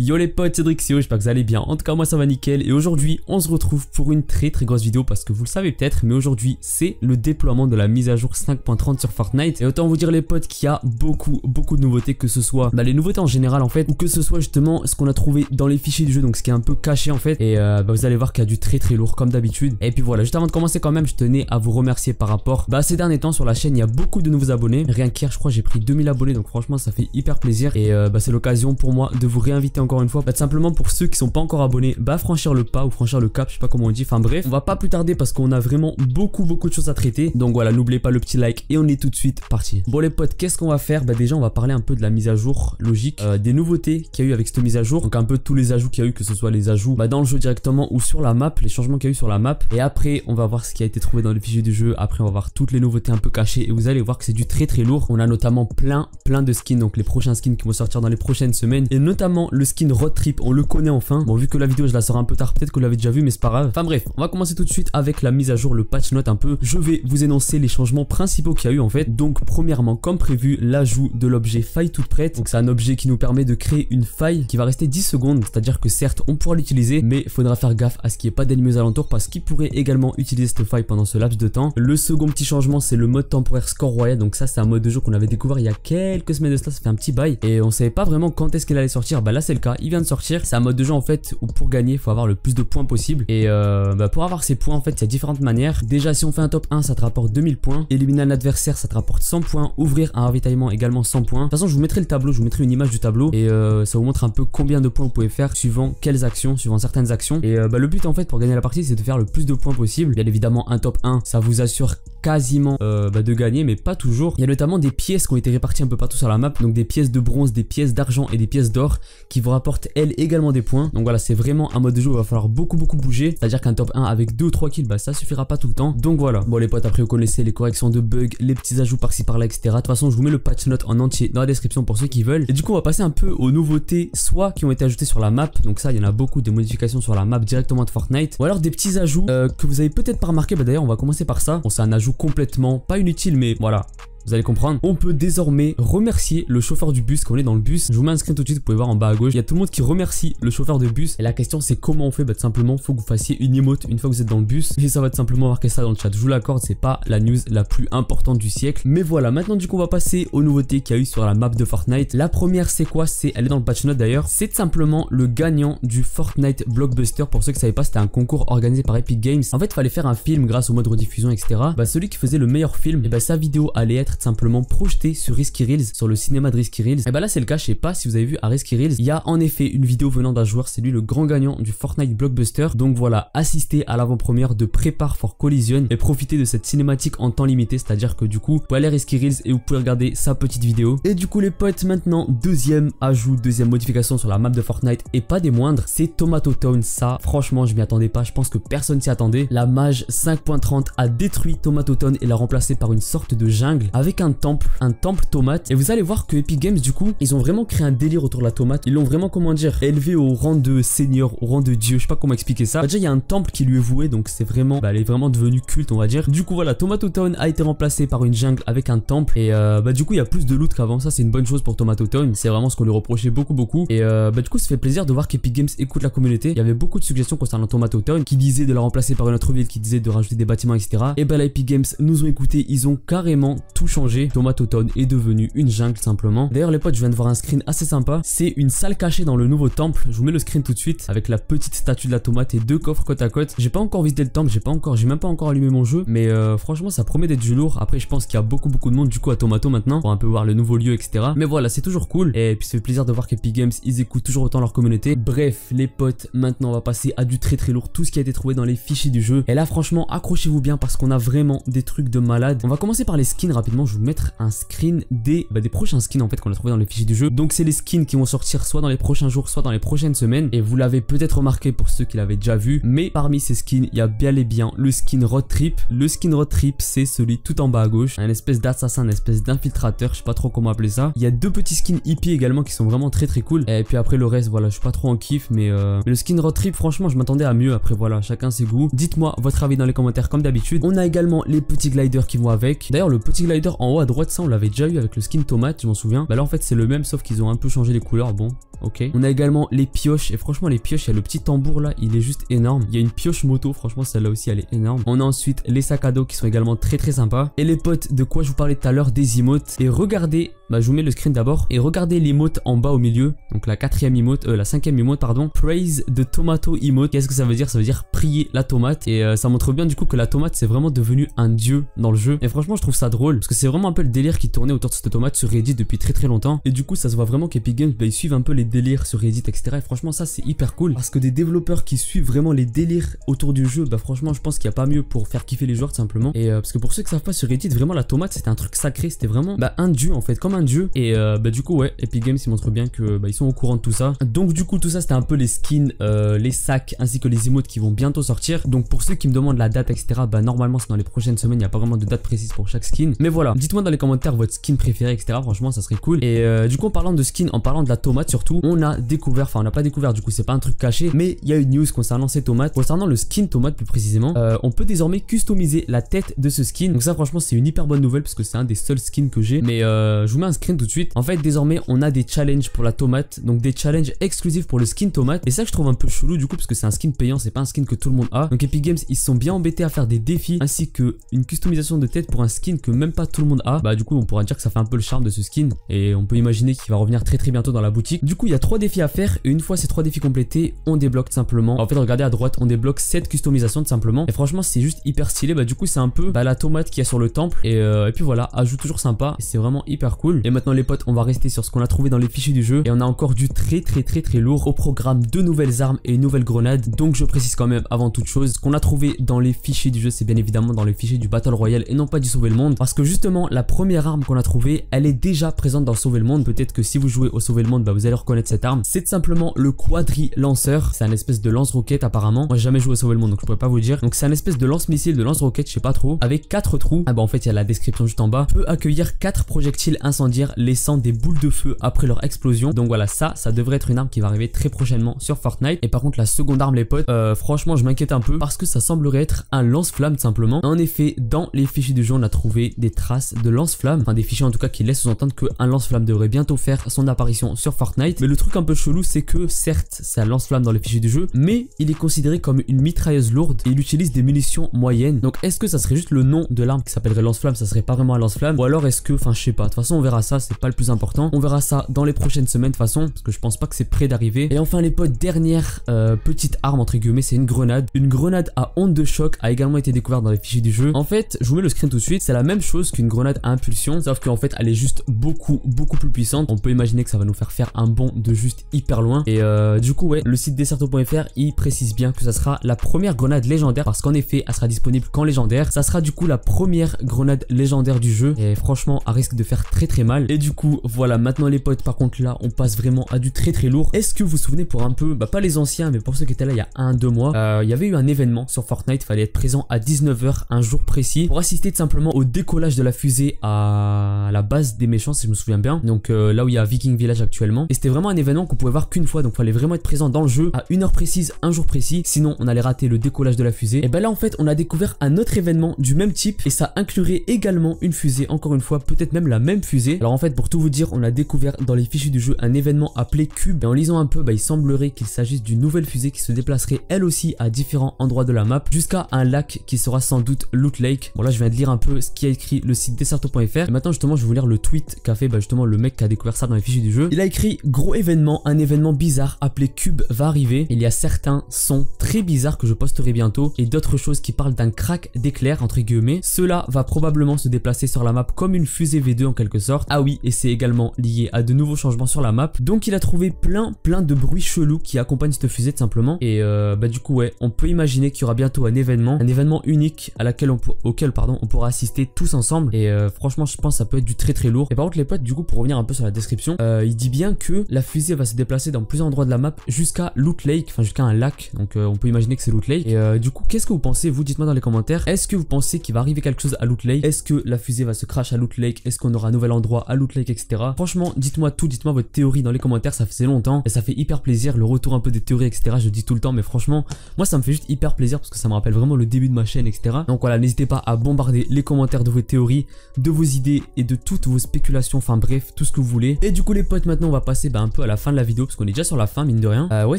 Yo les potes, c'est Drixio, j'espère que vous allez bien, en tout cas moi ça va nickel et aujourd'hui on se retrouve pour une très très grosse vidéo parce que vous le savez peut-être mais aujourd'hui c'est le déploiement de la mise à jour 5.30 sur Fortnite et autant vous dire les potes qu'il y a beaucoup beaucoup de nouveautés que ce soit bah, les nouveautés en général en fait ou que ce soit justement ce qu'on a trouvé dans les fichiers du jeu donc ce qui est un peu caché en fait et euh, bah, vous allez voir qu'il y a du très très lourd comme d'habitude et puis voilà juste avant de commencer quand même je tenais à vous remercier par rapport bah ces derniers temps sur la chaîne il y a beaucoup de nouveaux abonnés rien qu'hier je crois j'ai pris 2000 abonnés donc franchement ça fait hyper plaisir et euh, bah, c'est l'occasion pour moi de vous réinviter en encore une fois, bah, simplement pour ceux qui sont pas encore abonnés, bah franchir le pas ou franchir le cap, je sais pas comment on dit, enfin bref, on va pas plus tarder parce qu'on a vraiment beaucoup beaucoup de choses à traiter, donc voilà, n'oubliez pas le petit like et on est tout de suite parti. Bon les potes, qu'est-ce qu'on va faire Bah déjà on va parler un peu de la mise à jour logique, euh, des nouveautés qu'il y a eu avec cette mise à jour, donc un peu tous les ajouts qu'il y a eu, que ce soit les ajouts bah, dans le jeu directement ou sur la map, les changements qu'il y a eu sur la map, et après on va voir ce qui a été trouvé dans le fichier du jeu, après on va voir toutes les nouveautés un peu cachées et vous allez voir que c'est du très très lourd, on a notamment plein plein de skins, donc les prochains skins qui vont sortir dans les prochaines semaines, et notamment le skin une road trip, on le connaît enfin. Bon, vu que la vidéo je la sors un peu tard, peut-être que vous l'avez déjà vu, mais c'est pas grave. Enfin bref, on va commencer tout de suite avec la mise à jour, le patch note un peu. Je vais vous énoncer les changements principaux qu'il y a eu en fait. Donc premièrement, comme prévu, l'ajout de l'objet faille toute prête. Donc c'est un objet qui nous permet de créer une faille qui va rester 10 secondes. C'est-à-dire que certes, on pourra l'utiliser, mais faudra faire gaffe à ce qu'il n'y ait pas d'ennemis aux alentours parce qu'il pourrait également utiliser cette faille pendant ce laps de temps. Le second petit changement, c'est le mode temporaire score royal. Donc ça, c'est un mode de jeu qu'on avait découvert il y a quelques semaines de cela, ça fait un petit bail. Et on savait pas vraiment quand est-ce qu'elle allait sortir. Bah là, c'est cas. Il vient de sortir. C'est un mode de jeu en fait où pour gagner, il faut avoir le plus de points possible. Et euh, bah, pour avoir ces points, en fait, il y a différentes manières. Déjà, si on fait un top 1, ça te rapporte 2000 points. Éliminer un adversaire, ça te rapporte 100 points. Ouvrir un ravitaillement également 100 points. De toute façon, je vous mettrai le tableau, je vous mettrai une image du tableau et euh, ça vous montre un peu combien de points vous pouvez faire suivant quelles actions, suivant certaines actions. Et euh, bah, le but en fait pour gagner la partie, c'est de faire le plus de points possible. il Bien évidemment, un top 1, ça vous assure quasiment bah, de gagner, mais pas toujours. Il y a notamment des pièces qui ont été réparties un peu partout sur la map, donc des pièces de bronze, des pièces d'argent et des pièces d'or qui vont rapporte elle également des points. Donc voilà, c'est vraiment un mode de jeu où il va falloir beaucoup beaucoup bouger. C'est-à-dire qu'un top 1 avec 2 ou 3 kills, bah ça suffira pas tout le temps. Donc voilà. Bon les potes, après vous connaissez les corrections de bugs, les petits ajouts par-ci par-là, etc. De toute façon, je vous mets le patch note en entier dans la description pour ceux qui veulent. Et du coup, on va passer un peu aux nouveautés, soit qui ont été ajoutées sur la map. Donc ça, il y en a beaucoup des modifications sur la map directement de Fortnite. Ou alors des petits ajouts euh, que vous avez peut-être pas remarqué. Bah d'ailleurs, on va commencer par ça. Bon, c'est un ajout complètement pas inutile, mais voilà vous allez comprendre. On peut désormais remercier le chauffeur du bus quand on est dans le bus. Je vous mets un screen tout de suite, vous pouvez voir en bas à gauche. Il y a tout le monde qui remercie le chauffeur de bus. Et la question c'est comment on fait Bah tout simplement, faut que vous fassiez une emote une fois que vous êtes dans le bus. Et ça va être simplement marquer ça dans le chat. Je vous l'accorde, c'est pas la news la plus importante du siècle. Mais voilà, maintenant du coup on va passer aux nouveautés qu'il y a eu sur la map de Fortnite. La première c'est quoi C'est, elle est dans le patch note d'ailleurs, c'est simplement le gagnant du Fortnite Blockbuster. Pour ceux qui ne savaient pas, c'était un concours organisé par Epic Games. En fait, fallait faire un film grâce au mode rediffusion, etc. Bah celui qui faisait le meilleur film, et bah sa vidéo allait être simplement projeté sur Risky Reels, sur le cinéma de Risky Reels. Et eh bah ben là c'est le cas, je sais pas si vous avez vu à Risky Reels, il y a en effet une vidéo venant d'un joueur, c'est lui le grand gagnant du Fortnite Blockbuster. Donc voilà, assistez à l'avant-première de Prépare for Collision et profitez de cette cinématique en temps limité, c'est-à-dire que du coup, vous pouvez à Risky Reels et vous pouvez regarder sa petite vidéo. Et du coup les potes, maintenant, deuxième ajout, deuxième modification sur la map de Fortnite et pas des moindres, c'est Tomato Town. Ça, franchement, je m'y attendais pas, je pense que personne s'y attendait. La mage 5.30 a détruit Tomato Town et l'a remplacé par une sorte de jungle avec un temple, un temple tomate. Et vous allez voir que Epic Games, du coup, ils ont vraiment créé un délire autour de la tomate. Ils l'ont vraiment, comment dire, élevé au rang de seigneur, au rang de dieu. Je sais pas comment expliquer ça. déjà, il y a un temple qui lui est voué, donc c'est vraiment, bah, elle est vraiment devenue culte, on va dire. Du coup, voilà, Tomato Town a été remplacé par une jungle avec un temple. Et euh, bah, du coup, il y a plus de loot qu'avant. Ça, c'est une bonne chose pour Tomato Town. C'est vraiment ce qu'on lui reprochait beaucoup, beaucoup. Et euh, bah, du coup, ça fait plaisir de voir qu'Epic Games écoute la communauté. Il y avait beaucoup de suggestions concernant Tomato Town qui disait de la remplacer par une autre ville, qui disait de rajouter des bâtiments, etc. Et bah, là, Epic Games nous ont écouté. Ils ont carrément tout changé. Tomato Town est devenu une jungle simplement. D'ailleurs les potes, je viens de voir un screen assez sympa. C'est une salle cachée dans le nouveau temple. Je vous mets le screen tout de suite avec la petite statue de la tomate et deux coffres côte à côte. J'ai pas encore visité le temple, j'ai pas encore, j'ai même pas encore allumé mon jeu, mais euh, franchement ça promet d'être du lourd. Après je pense qu'il y a beaucoup beaucoup de monde du coup à Tomato maintenant pour un peu voir le nouveau lieu etc. Mais voilà, c'est toujours cool et puis c'est plaisir de voir qu'Epic Games ils écoutent toujours autant leur communauté. Bref, les potes, maintenant on va passer à du très très lourd, tout ce qui a été trouvé dans les fichiers du jeu. Et là franchement, accrochez-vous bien parce qu'on a vraiment des trucs de malade. On va commencer par les skins rapidement je vous mettre un screen des, bah, des prochains skins en fait qu'on a trouvé dans les fichiers du jeu. Donc c'est les skins qui vont sortir soit dans les prochains jours, soit dans les prochaines semaines. Et vous l'avez peut-être remarqué pour ceux qui l'avaient déjà vu, mais parmi ces skins, il y a bien les bien le skin Road Trip. Le skin Road Trip, c'est celui tout en bas à gauche, un espèce d'assassin, Un espèce d'infiltrateur, je sais pas trop comment appeler ça. Il y a deux petits skins hippie également qui sont vraiment très très cool. Et puis après le reste, voilà, je suis pas trop en kiff, mais, euh, mais le skin Road Trip, franchement, je m'attendais à mieux. Après voilà, chacun ses goûts. Dites-moi votre avis dans les commentaires comme d'habitude. On a également les petits gliders qui vont avec. D'ailleurs, le petit glider en haut à droite, ça on l'avait déjà eu avec le skin tomate, je m'en souviens. Bah là en fait c'est le même sauf qu'ils ont un peu changé les couleurs, bon, ok. On a également les pioches, et franchement les pioches, il y a le petit tambour là, il est juste énorme. Il y a une pioche moto, franchement celle-là aussi elle est énorme. On a ensuite les sacs à dos qui sont également très très sympas. Et les potes de quoi je vous parlais tout à l'heure, des emotes. Et regardez, bah je vous mets le screen d'abord, et regardez l'emote en bas au milieu, donc la quatrième emote, euh, la cinquième emote pardon, praise de tomato emote. Qu'est-ce que ça veut dire Ça veut dire prier la tomate, et euh, ça montre bien du coup que la tomate c'est vraiment devenu un dieu dans le jeu. Et franchement je trouve ça drôle, parce que c'est vraiment un peu le délire qui tournait autour de cette tomate sur Reddit depuis très très longtemps. Et du coup, ça se voit vraiment qu'Epic Games, bah, ils suivent un peu les délires sur Reddit, etc. Et franchement, ça c'est hyper cool parce que des développeurs qui suivent vraiment les délires autour du jeu, bah franchement, je pense qu'il n'y a pas mieux pour faire kiffer les joueurs tout simplement. Et euh, parce que pour ceux qui savent pas sur Reddit, vraiment la tomate c'était un truc sacré, c'était vraiment bah, un dieu en fait, comme un dieu. Et euh, bah du coup, ouais, Epic Games ils montrent bien que bah, ils sont au courant de tout ça. Donc du coup, tout ça c'était un peu les skins, euh, les sacs ainsi que les emotes qui vont bientôt sortir. Donc pour ceux qui me demandent la date, etc. Bah normalement c'est dans les prochaines semaines, il n'y a pas vraiment de date précise pour chaque skin. Mais voilà. Dites-moi dans les commentaires votre skin préféré, etc. Franchement, ça serait cool. Et euh, du coup, en parlant de skin, en parlant de la tomate surtout, on a découvert, enfin, on n'a pas découvert, du coup, c'est pas un truc caché, mais il y a une news concernant ces tomates. Concernant le skin tomate plus précisément, euh, on peut désormais customiser la tête de ce skin. Donc, ça, franchement, c'est une hyper bonne nouvelle parce que c'est un des seuls skins que j'ai. Mais euh, je vous mets un screen tout de suite. En fait, désormais, on a des challenges pour la tomate, donc des challenges exclusifs pour le skin tomate. Et ça, je trouve un peu chelou du coup, parce que c'est un skin payant, c'est pas un skin que tout le monde a. Donc, Epic Games, ils sont bien embêtés à faire des défis ainsi que une customisation de tête pour un skin que même pas tout le monde a, bah du coup on pourra dire que ça fait un peu le charme de ce skin et on peut imaginer qu'il va revenir très très bientôt dans la boutique. Du coup il y a trois défis à faire et une fois ces trois défis complétés, on débloque simplement. En fait regardez à droite, on débloque cette customisation de simplement et franchement c'est juste hyper stylé, bah du coup c'est un peu bah, la tomate qui y a sur le temple et, euh, et puis voilà, ajoute toujours sympa, c'est vraiment hyper cool. Et maintenant les potes, on va rester sur ce qu'on a trouvé dans les fichiers du jeu et on a encore du très très très très lourd au programme de nouvelles armes et nouvelles grenades Donc je précise quand même avant toute chose, qu'on a trouvé dans les fichiers du jeu, c'est bien évidemment dans les fichiers du Battle Royale et non pas du Sauver le Monde parce que justement la première arme qu'on a trouvée, elle est déjà présente dans Sauver le Monde. Peut-être que si vous jouez au Sauver le Monde, bah, vous allez reconnaître cette arme. C'est simplement le quadri lanceur. C'est un espèce de lance-roquette apparemment. Moi, j'ai jamais joué au Sauver le Monde, donc je pourrais pas vous dire. Donc c'est un espèce de lance-missile, de lance-roquette, je sais pas trop, avec quatre trous. Ah bah en fait, il y a la description juste en bas. Peut accueillir quatre projectiles incendiaires, laissant des boules de feu après leur explosion. Donc voilà, ça, ça devrait être une arme qui va arriver très prochainement sur Fortnite. Et par contre, la seconde arme, les potes, euh, franchement, je m'inquiète un peu parce que ça semblerait être un lance-flamme simplement. En effet, dans les fichiers du jeu, on a trouvé des traces de lance flamme enfin des fichiers en tout cas qui laissent sous-entendre un lance-flamme devrait bientôt faire son apparition sur Fortnite. Mais le truc un peu chelou, c'est que certes, un lance-flamme dans les fichiers du jeu, mais il est considéré comme une mitrailleuse lourde et il utilise des munitions moyennes. Donc est-ce que ça serait juste le nom de l'arme qui s'appellerait lance-flamme, ça serait pas vraiment un lance-flamme Ou alors est-ce que, enfin je sais pas, de toute façon on verra ça, c'est pas le plus important. On verra ça dans les prochaines semaines de toute façon, parce que je pense pas que c'est prêt d'arriver. Et enfin les potes, dernière euh, petite arme entre guillemets, c'est une grenade. Une grenade à onde de choc a également été découverte dans les fichiers du jeu. En fait, je vous mets le screen tout de suite, c'est la même chose une grenade à impulsion, sauf qu'en fait elle est juste beaucoup beaucoup plus puissante. On peut imaginer que ça va nous faire faire un bond de juste hyper loin. Et euh, du coup ouais, le site deserto.fr il précise bien que ça sera la première grenade légendaire parce qu'en effet elle sera disponible qu'en légendaire. Ça sera du coup la première grenade légendaire du jeu et franchement à risque de faire très très mal. Et du coup voilà maintenant les potes par contre là on passe vraiment à du très très lourd. Est-ce que vous vous souvenez pour un peu, bah pas les anciens mais pour ceux qui étaient là il y a un deux mois, euh, il y avait eu un événement sur Fortnite, fallait être présent à 19h un jour précis pour assister tout simplement au décollage de la fusée à la base des méchants si je me souviens bien. Donc euh, là où il y a Viking Village actuellement. Et c'était vraiment un événement qu'on pouvait voir qu'une fois. Donc fallait vraiment être présent dans le jeu à une heure précise, un jour précis. Sinon on allait rater le décollage de la fusée. Et ben là en fait on a découvert un autre événement du même type. Et ça inclurait également une fusée. Encore une fois peut-être même la même fusée. Alors en fait pour tout vous dire on a découvert dans les fichiers du jeu un événement appelé Cube. Et en lisant un peu bah, il semblerait qu'il s'agisse d'une nouvelle fusée qui se déplacerait elle aussi à différents endroits de la map. Jusqu'à un lac qui sera sans doute Loot Lake. Bon là je viens de lire un peu ce qui a écrit le site desserto.fr. Et maintenant, justement, je vais vous lire le tweet qu'a fait bah, justement le mec qui a découvert ça dans les fichiers du jeu. Il a écrit Gros événement, un événement bizarre appelé Cube va arriver. Il y a certains sons très bizarres que je posterai bientôt et d'autres choses qui parlent d'un crack d'éclair, entre guillemets. Cela va probablement se déplacer sur la map comme une fusée V2 en quelque sorte. Ah oui, et c'est également lié à de nouveaux changements sur la map. Donc, il a trouvé plein, plein de bruits chelous qui accompagnent cette fusée, tout simplement. Et euh, bah, du coup, ouais, on peut imaginer qu'il y aura bientôt un événement, un événement unique à laquelle on, auquel pardon, on pourra assister tous ensemble et euh, franchement, je pense que ça peut être du très très lourd. Et par contre, les potes, du coup, pour revenir un peu sur la description, euh, il dit bien que la fusée va se déplacer dans plusieurs endroits de la map jusqu'à Loot Lake, enfin jusqu'à un lac. Donc euh, on peut imaginer que c'est Loot Lake. Et du coup, qu'est-ce que vous pensez Vous dites-moi dans les commentaires. Est-ce que vous pensez qu'il va arriver quelque chose à Loot Lake Est-ce que la fusée va se crash à Loot Lake Est-ce qu'on aura un nouvel endroit à Loot Lake, etc. Franchement, dites-moi tout, dites-moi votre théorie dans les commentaires. Ça faisait longtemps et ça fait hyper plaisir le retour un peu des théories, etc. Je dis tout le temps, mais franchement, moi ça me fait juste hyper plaisir parce que ça me rappelle vraiment le début de ma chaîne, etc. Donc voilà, n'hésitez pas à bombarder les commentaires de vos théories de vos idées et de toutes vos spéculations, enfin bref, tout ce que vous voulez. Et du coup les potes, maintenant on va passer bah, un peu à la fin de la vidéo parce qu'on est déjà sur la fin mine de rien. Euh, ouais,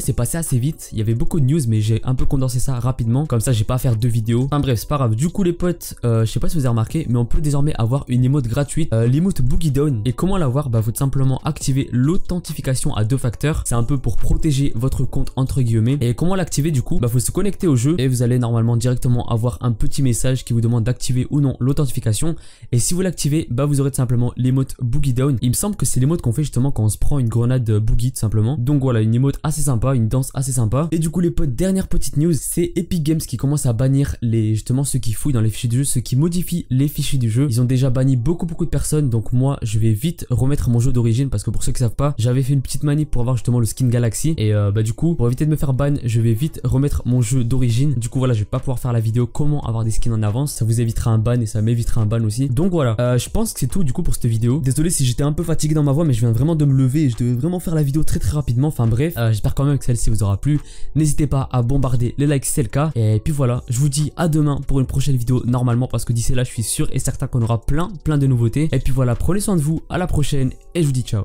c'est passé assez vite, il y avait beaucoup de news mais j'ai un peu condensé ça rapidement, comme ça j'ai pas à faire deux vidéos. Enfin bref, c'est pas grave. Du coup les potes, euh, je sais pas si vous avez remarqué, mais on peut désormais avoir une émote gratuite, euh, l'émote Boogie Down. Et comment l'avoir Bah vous simplement activer l'authentification à deux facteurs, c'est un peu pour protéger votre compte entre guillemets. Et comment l'activer du coup Bah faut se connecter au jeu et vous allez normalement directement avoir un petit message qui vous demande d'activer ou non l'authentification et si vous l'activez, bah vous aurez tout simplement l'émote Boogie Down. Il me semble que c'est l'émote qu'on fait justement quand on se prend une grenade Boogie tout simplement. Donc voilà, une émote assez sympa, une danse assez sympa. Et du coup les potes, dernière petite news, c'est Epic Games qui commence à bannir les justement ceux qui fouillent dans les fichiers du jeu, ceux qui modifient les fichiers du jeu. Ils ont déjà banni beaucoup beaucoup de personnes, donc moi je vais vite remettre mon jeu d'origine parce que pour ceux qui savent pas, j'avais fait une petite manip pour avoir justement le skin Galaxy. Et euh, bah du coup, pour éviter de me faire ban, je vais vite remettre mon jeu d'origine. Du coup voilà, je vais pas pouvoir faire la vidéo comment avoir des skins en avance. Ça vous évitera un ban et ça m'évitera un ban aussi donc voilà, euh, je pense que c'est tout du coup pour cette vidéo. Désolé si j'étais un peu fatigué dans ma voix, mais je viens vraiment de me lever et je devais vraiment faire la vidéo très très rapidement. Enfin bref, euh, j'espère quand même que celle-ci vous aura plu. N'hésitez pas à bombarder les likes si c'est le cas. Et puis voilà, je vous dis à demain pour une prochaine vidéo normalement parce que d'ici là, je suis sûr et certain qu'on aura plein plein de nouveautés. Et puis voilà, prenez soin de vous, à la prochaine et je vous dis ciao.